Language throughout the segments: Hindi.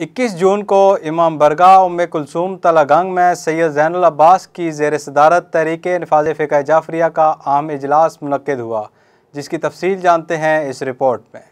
इक्कीस जून को इमाम बरगा उम कुलसूम तलागंग में सैयद जैन अब्बास की जेर सदारत तहरीक नफाज फ़िक जाफरिया का आम इजलास मनद हुआ जिसकी तफसील जानते हैं इस रिपोर्ट में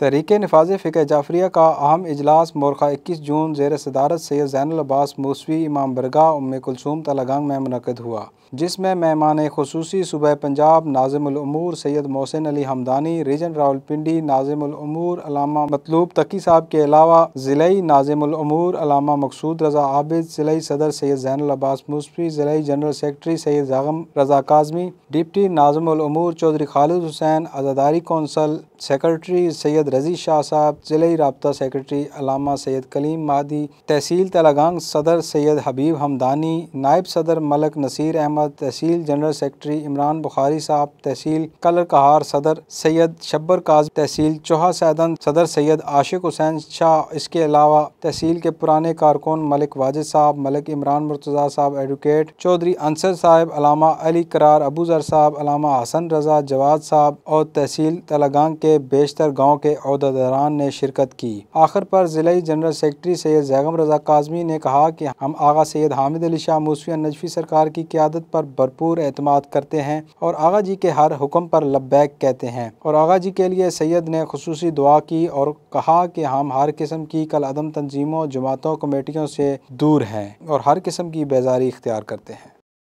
तहरीक नफाज फ़िक जाफरिया का अहम इजलास मोरखा इक्कीस जून जेर सदारत सैयद जैन अब्बास मूसवी इमाम बरगा उम कुलसूम तलागंग में मनद हुआ जिसमें मेहमान खसूसी सुबह पंजाब नाजमूर सैयद मोहसिन अली हमदानी रावल पिंडी नाजमूर अलामा मतलूब तकी साहब के अलावा ज़िलई नाजमूर अलामा मकसूद रजा आबिद ज़िलई सदर सैयद जैन अब्बास मुसफी ज़िलई general secretary Syed Zaigham Raza Kazmi deputy नाजमूर चौधरी खालिद हुसैन आज़ादारी कौंसल सेक्रेटरी सैयद रजी शाह साहब ज़िलई रबता सेक्रेटरी अलामा सैयद कलीम मादी तहसील तलागंग सदर सैयद हबीब हमदानी नायब सदर मलक नसीर अहमद अहमद तहसील जनरल सेक्रेटरी इमरान बुखारी साहब तहसील कलर कहार सदर सैयद शब्बर काज तहसील चौहा सैदन सदर सैयद आशिक हुसैन शाह इसके अलावा तहसील के पुराने कारकुन मलिक वाजिद साहब मलिक इमरान मुर्तज़ा साहब एडवोकेट चौधरी अंसर साहब अलामा अली करार अबूजर साहब अलामा हसन रजा जवाद साहब और तहसील तलागान के बेशतर गाँव के अहदेदारान ने शिरकत की आखिर पर ज़िले जनरल सेक्रेटरी सैयद जैगम रजा काजमी ने कहा कि हम आगा सैयद हामिद अली शाह मूसवी नजफ़ी सरकार की क्यादत पर भरपूर अतमाद करते हैं और आगा जी के हर हुक्म पर लब्बैक कहते हैं और आगा जी के लिए सैयद ने खसूसी दुआ की और कहा कि हम हर किस्म की कल अदम तनजीमों जमातों कमेटियों से दूर हैं और हर किस्म की बेजारी इख्तियार करते हैं